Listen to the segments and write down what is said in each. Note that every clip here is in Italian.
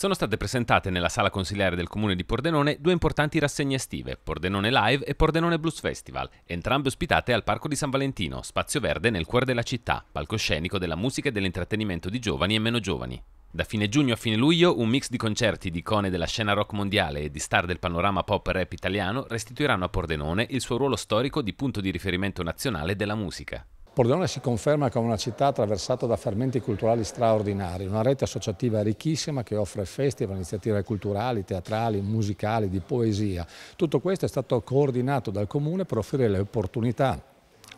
sono state presentate nella sala consigliare del comune di Pordenone due importanti rassegne estive, Pordenone Live e Pordenone Blues Festival, entrambe ospitate al Parco di San Valentino, spazio verde nel cuore della città, palcoscenico della musica e dell'intrattenimento di giovani e meno giovani. Da fine giugno a fine luglio, un mix di concerti di icone della scena rock mondiale e di star del panorama pop rap italiano restituiranno a Pordenone il suo ruolo storico di punto di riferimento nazionale della musica. Pordenone si conferma come una città attraversata da fermenti culturali straordinari, una rete associativa ricchissima che offre festival, iniziative culturali, teatrali, musicali, di poesia. Tutto questo è stato coordinato dal Comune per offrire le opportunità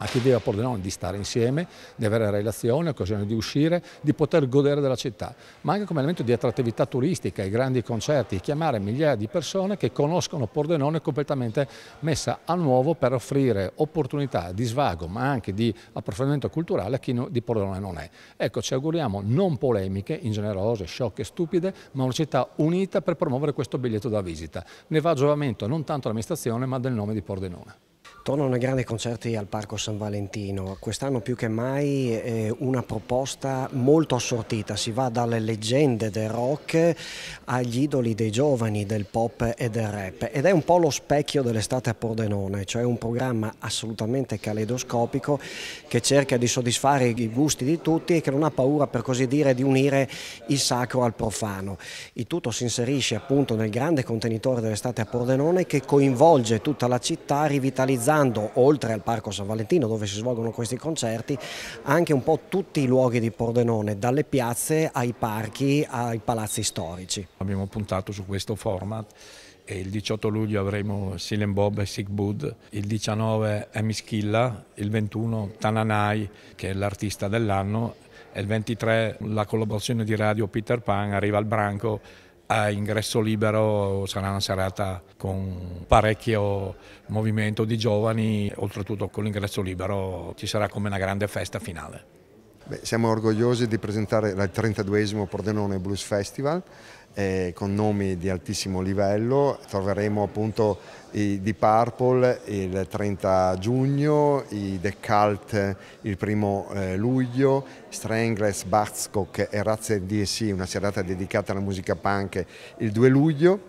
a chi vive a Pordenone di stare insieme, di avere relazioni, occasione di uscire, di poter godere della città, ma anche come elemento di attrattività turistica, i grandi concerti, chiamare migliaia di persone che conoscono Pordenone completamente messa a nuovo per offrire opportunità di svago, ma anche di approfondimento culturale a chi di Pordenone non è. Ecco, ci auguriamo non polemiche, ingenerose, sciocche, stupide, ma una città unita per promuovere questo biglietto da visita. Ne va a giovamento non tanto l'amministrazione, ma del nome di Pordenone. Tornano i grandi concerti al Parco San Valentino, quest'anno più che mai eh, una proposta molto assortita, si va dalle leggende del rock agli idoli dei giovani, del pop e del rap ed è un po' lo specchio dell'estate a Pordenone, cioè un programma assolutamente caleidoscopico che cerca di soddisfare i gusti di tutti e che non ha paura per così dire di unire il sacro al profano. Il tutto si inserisce appunto nel grande contenitore dell'estate a Pordenone che coinvolge tutta la città rivitalizzando valorizzando oltre al Parco San Valentino dove si svolgono questi concerti anche un po' tutti i luoghi di Pordenone, dalle piazze ai parchi, ai palazzi storici. Abbiamo puntato su questo format e il 18 luglio avremo Silen Bob e Sig Sigbud, il 19 è Mischilla, il 21 Tananai che è l'artista dell'anno e il 23 la collaborazione di radio Peter Pan arriva al branco a ingresso libero sarà una serata con parecchio movimento di giovani, oltretutto con l'ingresso libero ci sarà come una grande festa finale. Beh, siamo orgogliosi di presentare il 32esimo Pordenone Blues Festival eh, con nomi di altissimo livello. Troveremo appunto i The Purple il 30 giugno, i The Cult il 1 eh, luglio, Strangles, Bartskok e Razze DSI, una serata dedicata alla musica punk il 2 luglio.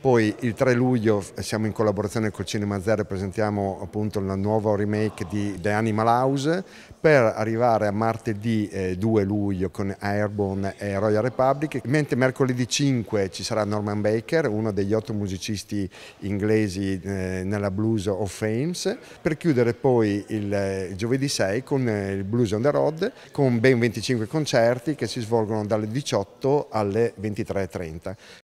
Poi il 3 luglio eh, siamo in collaborazione col Cinema Zero e presentiamo appunto il nuovo remake di The Animal House per arrivare a martedì 2 eh, luglio con Airborne e Royal Republic, mentre mercoledì 5 ci sarà Norman Baker, uno degli otto musicisti inglesi eh, nella Blues of Fames, per chiudere poi il giovedì 6 con il Blues on the Road con ben 25 concerti che si svolgono dalle 18 alle 23.30.